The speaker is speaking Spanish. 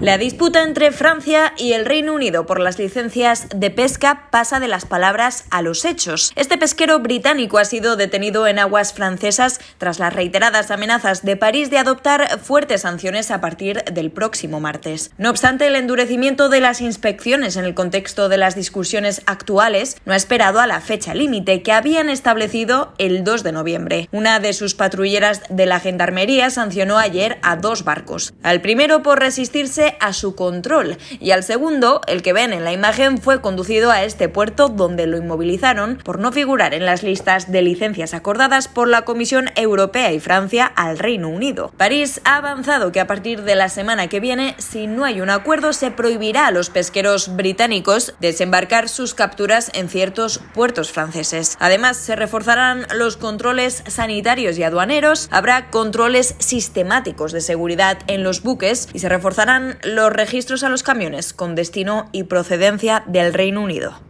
La disputa entre Francia y el Reino Unido por las licencias de pesca pasa de las palabras a los hechos. Este pesquero británico ha sido detenido en aguas francesas tras las reiteradas amenazas de París de adoptar fuertes sanciones a partir del próximo martes. No obstante, el endurecimiento de las inspecciones en el contexto de las discusiones actuales no ha esperado a la fecha límite que habían establecido el 2 de noviembre. Una de sus patrulleras de la Gendarmería sancionó ayer a dos barcos. Al primero por resistirse a su control y al segundo, el que ven en la imagen, fue conducido a este puerto donde lo inmovilizaron por no figurar en las listas de licencias acordadas por la Comisión Europea y Francia al Reino Unido. París ha avanzado que a partir de la semana que viene, si no hay un acuerdo, se prohibirá a los pesqueros británicos desembarcar sus capturas en ciertos puertos franceses. Además, se reforzarán los controles sanitarios y aduaneros, habrá controles sistemáticos de seguridad en los buques y se reforzarán los registros a los camiones con destino y procedencia del Reino Unido.